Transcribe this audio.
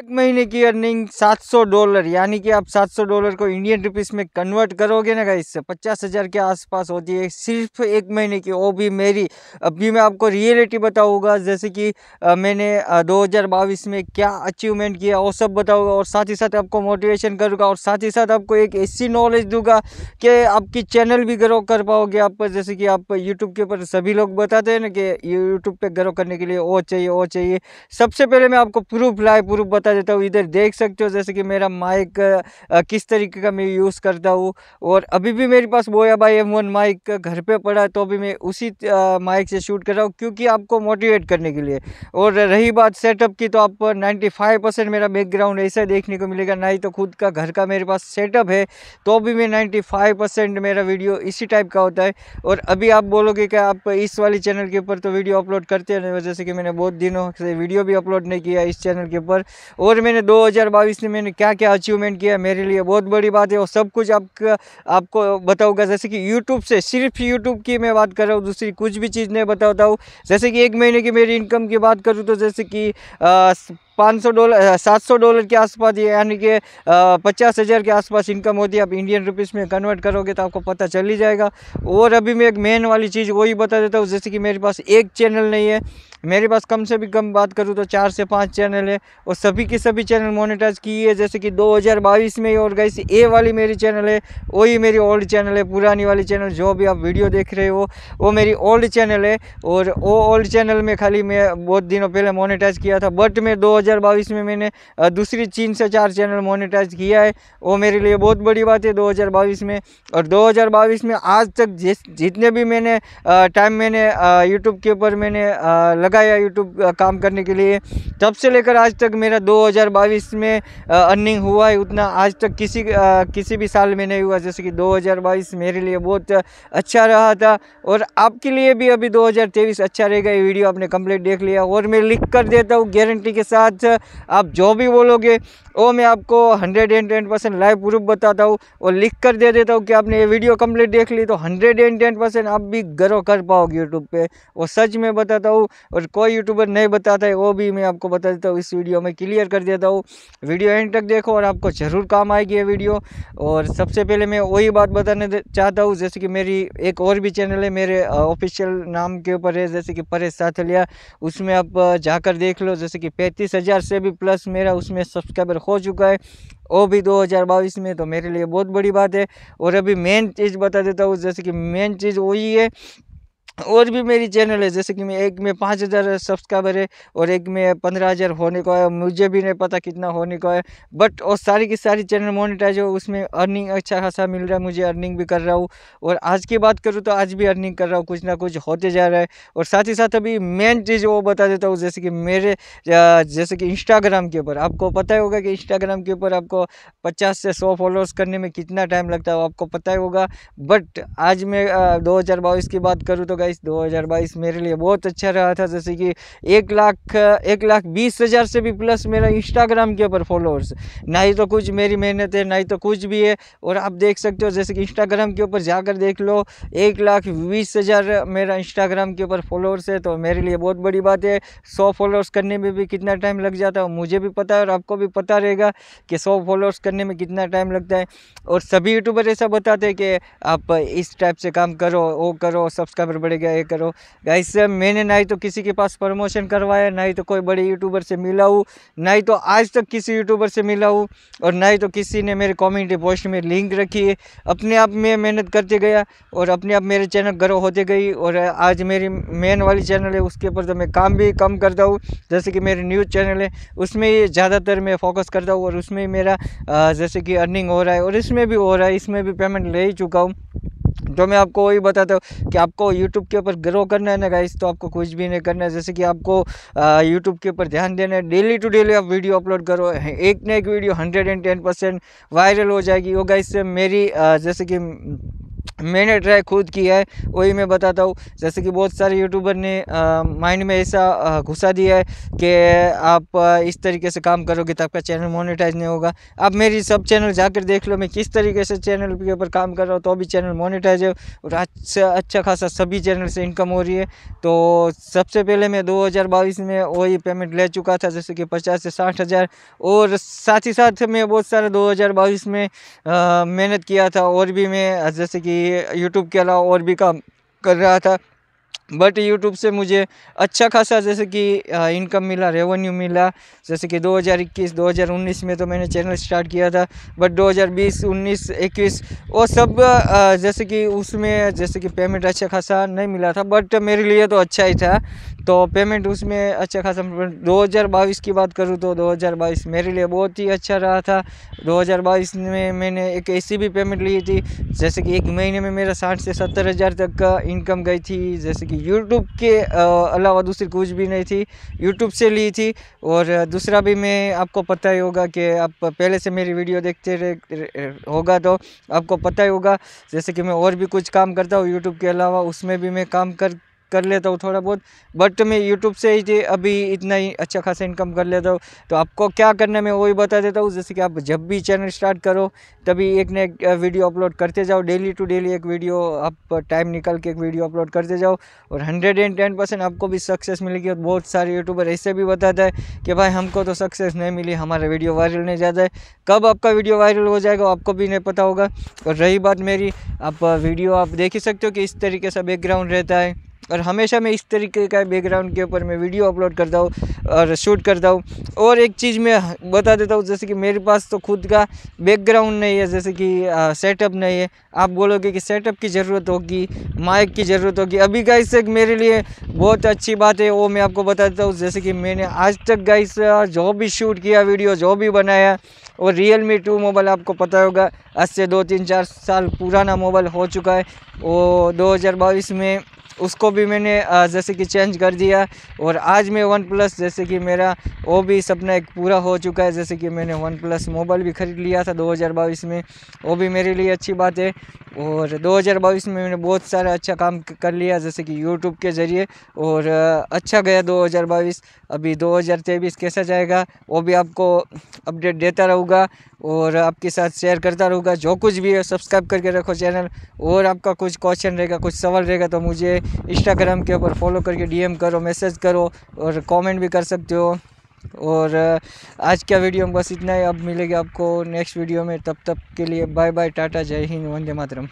एक महीने की अर्निंग 700 डॉलर यानी कि आप 700 डॉलर को इंडियन रुपीस में कन्वर्ट करोगे ना गाइस तो पचास हज़ार के आसपास होती है सिर्फ एक महीने की वो भी मेरी अभी मैं आपको रियलिटी बताऊंगा जैसे कि मैंने 2022 में क्या अचीवमेंट किया वो सब बताऊंगा और साथ ही साथ आपको मोटिवेशन करूंगा और साथ ही साथ आपको एक ऐसी नॉलेज दूंगा कि आपकी चैनल भी ग्रो कर पाओगे आप जैसे कि आप यूट्यूब के ऊपर सभी लोग बताते हैं ना कि यूट्यूब पर ग्रो करने के लिए वो चाहिए वो चाहिए सबसे पहले मैं आपको प्रूफ लाए प्रूफ करता जाता हूँ इधर देख सकते हो जैसे कि मेरा माइक किस तरीके का मैं यूज़ करता हूँ और अभी भी मेरे पास बोया भाई एम वन माइक घर पे पड़ा है तो अभी मैं उसी माइक से शूट कर रहा हूँ क्योंकि आपको मोटिवेट करने के लिए और रही बात सेटअप की तो आप नाइन्टी फाइव परसेंट मेरा बैकग्राउंड ऐसा देखने को मिलेगा ना ही तो खुद का घर का मेरे पास सेटअप है तो भी मैं नाइन्टी फाइव परसेंट मेरा वीडियो इसी टाइप का होता है और अभी आप बोलोगे कि आप इस वाली चैनल के ऊपर तो वीडियो अपलोड करते हैं जैसे कि मैंने बहुत दिनों से वीडियो भी अपलोड नहीं किया इस चैनल के ऊपर और मैंने 2022 में मैंने क्या क्या अचीवमेंट किया मेरे लिए बहुत बड़ी बात है और सब कुछ आपका आपको बताऊंगा जैसे कि यूट्यूब से सिर्फ यूट्यूब की मैं बात कर रहा हूँ दूसरी कुछ भी चीज़ नहीं बताता हूँ जैसे कि एक महीने की मेरी इनकम की बात करूँ तो जैसे कि सौ डॉलर सौ डॉलर के आसपास ये यानी कि पचास हज़ार के आसपास इनकम होती है आप इंडियन रुपीस में कन्वर्ट करोगे तो आपको पता चल ही जाएगा और अभी मैं एक मेन वाली चीज़ वही बता देता हूँ जैसे कि मेरे पास एक चैनल नहीं है मेरे पास कम से भी कम बात करूँ तो चार से पाँच चैनल है और सभी के सभी चैनल मोनिटाइज किए है जैसे कि दो में और गई ए वाली मेरी चैनल है वही मेरी ओल्ड चैनल है पुरानी वाली चैनल जो भी आप वीडियो देख रहे हो वो मेरी ओल्ड चैनल है और वो ओल्ड चैनल में खाली मैं बहुत दिनों पहले मोनिटाइज किया था बट मैं दो 2022 में मैंने दूसरी चीन से चार चैनल मोनेटाइज किया है वो मेरे लिए बहुत बड़ी बात है 2022 में और 2022 में आज तक जिस जितने भी मैंने टाइम मैंने यूट्यूब के ऊपर मैंने लगाया यूट्यूब काम करने के लिए तब से लेकर आज तक मेरा दो में अर्निंग हुआ है उतना आज तक किसी किसी भी साल में नहीं हुआ जैसे कि दो मेरे लिए बहुत अच्छा रहा था और आपके लिए भी अभी 2023 अच्छा रहेगा ये वीडियो आपने कंप्लीट देख लिया और मैं लिख कर देता हूँ गारंटी के साथ आज आप जो भी बोलोगे वो मैं आपको hundred and ten percent live proof बताता हूँ और लिख कर दे देता हूँ कि आपने ये वीडियो कंप्लीट देख ली तो हंड्रेड एंड टेन परसेंट आप भी गर्व कर पाओगे यूट्यूब पे वो सच में बताता हूँ और कोई यूट्यूबर नहीं बताता है वो भी मैं आपको बता देता हूँ इस वीडियो में क्लियर कर देता हूँ वीडियो एंड तक देखो और आपको ज़रूर काम आएगी ये वीडियो और सबसे पहले मैं वही बात बताने चाहता हूँ जैसे कि मेरी एक और भी चैनल है मेरे ऑफिशियल नाम के ऊपर है जैसे कि परेश साथ लिया उसमें आप जाकर देख लो जैसे कि पैंतीस हज़ार से भी प्लस मेरा उसमें सब्सक्राइबर हो चुका है वो भी 2022 में तो मेरे लिए बहुत बड़ी बात है और अभी मेन चीज़ बता देता हूँ जैसे कि मेन चीज़ वही है और भी मेरी चैनल है जैसे कि मैं एक में पाँच हज़ार सब्सक्राइबर है और एक में पंद्रह हज़ार होने को है मुझे भी नहीं पता कितना होने को है बट और सारी की सारी चैनल मोनिटाइज हो उसमें अर्निंग अच्छा खासा मिल रहा है मुझे अर्निंग भी कर रहा हूँ और आज की बात करूँ तो आज भी अर्निंग कर रहा हूँ कुछ ना कुछ होते जा रहा है और साथ ही साथ अभी मेन चीज़ वो बता देता हूँ जैसे कि मेरे जैसे कि इंस्टाग्राम के ऊपर आपको पता ही होगा कि इंस्टाग्राम के ऊपर आपको पचास से सौ फॉलोअर्स करने में कितना टाइम लगता है आपको पता ही होगा बट आज मैं दो की बात करूँ तो गई बाईस दो हज़ार बाईस मेरे लिए बहुत अच्छा रहा था जैसे कि एक लाख एक लाख बीस हज़ार से भी प्लस मेरा इंस्टाग्राम के ऊपर फॉलोअर्स ना ही तो कुछ मेरी मेहनत है ना ही तो कुछ भी है और आप देख सकते हो जैसे कि इंस्टाग्राम के ऊपर जाकर देख लो एक लाख बीस हज़ार मेरा इंस्टाग्राम के ऊपर फॉलोअर्स है तो मेरे लिए बहुत बड़ी बात है सौ फॉलोअर्स करने में भी कितना टाइम लग जाता है मुझे भी पता है और आपको भी पता रहेगा कि सौ फॉलोअर्स करने में कितना टाइम लगता है और सभी यूट्यूबर ऐसा बताते हैं कि आप इस टाइप से काम करो वो करो सब्सक्राइबर बढ़ेगा गया ये करो गाइस मैंने ना ही तो किसी के पास प्रमोशन करवाया ना ही तो कोई बड़े यूट्यूबर से मिला हूँ ना ही तो आज तक किसी यूट्यूबर से मिला हूँ और ना ही तो किसी ने मेरे कॉम्युनिटी पोस्ट में लिंक रखी है अपने आप में मेहनत करते गया और अपने आप मेरे चैनल ग्रो होते गई और आज मेरी मेन वाली चैनल है उसके ऊपर तो मैं काम भी कम करता हूँ जैसे कि मेरी न्यूज़ चैनल है उसमें ज़्यादातर मैं फोकस करता हूँ और उसमें मेरा जैसे कि अर्निंग हो रहा है और इसमें भी हो रहा है इसमें भी पेमेंट ले ही चुका हूँ जो मैं आपको वही बताता हूँ कि आपको यूट्यूब के ऊपर ग्रो करना है ना गाइस तो आपको कुछ भी नहीं करना है जैसे कि आपको यूट्यूब के ऊपर ध्यान देना है डेली टू डेली आप वीडियो अपलोड करो एक ना एक video hundred and ten percent viral हो जाएगी वो गाइस मेरी जैसे कि मैंने ट्राई खुद किया है वही मैं बताता हूँ जैसे कि बहुत सारे यूट्यूबर ने माइंड में ऐसा घुसा दिया है कि आप इस तरीके से काम करोगे तो आपका चैनल मोनेटाइज नहीं होगा आप मेरी सब चैनल जाकर देख लो मैं किस तरीके से चैनल के ऊपर काम कर रहा हूँ तो भी चैनल मोनेटाइज है और अच्छा अच्छा खासा सभी चैनल से इनकम हो रही है तो सबसे पहले मैं दो में वही पेमेंट ले चुका था जैसे कि पचास से साठ हज़ार और साथ ही साथ मैं बहुत सारा दो में मेहनत किया था और भी मैं जैसे कि ये यूट्यूब के अलावा और भी काम कर रहा था बट यूट्यूब से मुझे अच्छा खासा जैसे कि इनकम मिला रेवेन्यू मिला जैसे कि 2021 2019 में तो मैंने चैनल स्टार्ट किया था बट 2020 19 21 वो सब जैसे कि उसमें जैसे कि पेमेंट अच्छा खासा नहीं मिला था बट मेरे लिए तो अच्छा ही था तो पेमेंट उसमें अच्छा खासा दो की बात करूँ तो दो मेरे लिए बहुत ही अच्छा रहा था दो में मैंने एक ऐसी भी पेमेंट ली थी जैसे कि एक महीने में मेरा साठ से सत्तर हज़ार तक का इनकम गई थी जैसे कि यूट्यूब के अलावा दूसरी कुछ भी नहीं थी यूट्यूब से ली थी और दूसरा भी मैं आपको पता ही होगा कि आप पहले से मेरी वीडियो देखते रहे होगा तो आपको पता ही होगा जैसे कि मैं और भी कुछ काम करता हूँ यूट्यूब के अलावा उसमें भी मैं काम कर कर लेता हूँ थोड़ा बहुत बट मैं यूट्यूब से ही अभी इतना ही अच्छा खासा इनकम कर लेता हूँ तो आपको क्या करना मैं वही बता देता हूँ जैसे कि आप जब भी चैनल स्टार्ट करो तभी एक ना एक वीडियो अपलोड करते जाओ डेली टू डेली एक वीडियो आप टाइम निकाल के एक वीडियो अपलोड करते जाओ और हंड्रेड एंड टेन परसेंट आपको भी सक्सेस मिलेगी और बहुत सारे यूट्यूबर ऐसे भी बताता है कि भाई हमको तो सक्सेस नहीं मिली हमारा वीडियो वायरल नहीं जाता है कब आपका वीडियो वायरल हो जाएगा आपको भी नहीं पता होगा और रही बात मेरी आप वीडियो आप देख ही सकते हो कि इस तरीके से बैकग्राउंड रहता है और हमेशा मैं इस तरीके का बैकग्राउंड के ऊपर मैं वीडियो अपलोड करता हूँ और शूट करता हूँ और एक चीज़ मैं बता देता हूँ जैसे कि मेरे पास तो खुद का बैकग्राउंड नहीं है जैसे कि सेटअप नहीं है आप बोलोगे कि सेटअप की ज़रूरत होगी माइक की ज़रूरत होगी अभी का इससे मेरे लिए बहुत अच्छी बात है वो मैं आपको बता देता हूँ जैसे कि मैंने आज तक गाइस जो भी शूट किया वीडियो जो भी बनाया और रियल मी टू मोबाइल आपको पता होगा आज से दो तीन चार साल पुराना मोबाइल हो चुका है वो 2022 में उसको भी मैंने जैसे कि चेंज कर दिया और आज मैं वन प्लस जैसे कि मेरा वो भी सपना एक पूरा हो चुका है जैसे कि मैंने वन प्लस मोबाइल भी ख़रीद लिया था दो में वो भी मेरे लिए अच्छी बात है और 2022 में मैंने बहुत सारा अच्छा काम कर लिया जैसे कि यूट्यूब के ज़रिए और अच्छा गया 2022 अभी 2023 कैसा जाएगा वो भी आपको अपडेट देता रहूँगा और आपके साथ शेयर करता रहूँगा जो कुछ भी है सब्सक्राइब करके रखो चैनल और आपका कुछ क्वेश्चन रहेगा कुछ सवाल रहेगा तो मुझे इंस्टाग्राम के ऊपर फॉलो करके डी करो मैसेज करो और कॉमेंट भी कर सकते हो और आज का वीडियो में बस इतना ही अब मिलेगा आपको नेक्स्ट वीडियो में तब तक के लिए बाय बाय टाटा जय हिंद वंदे मातरम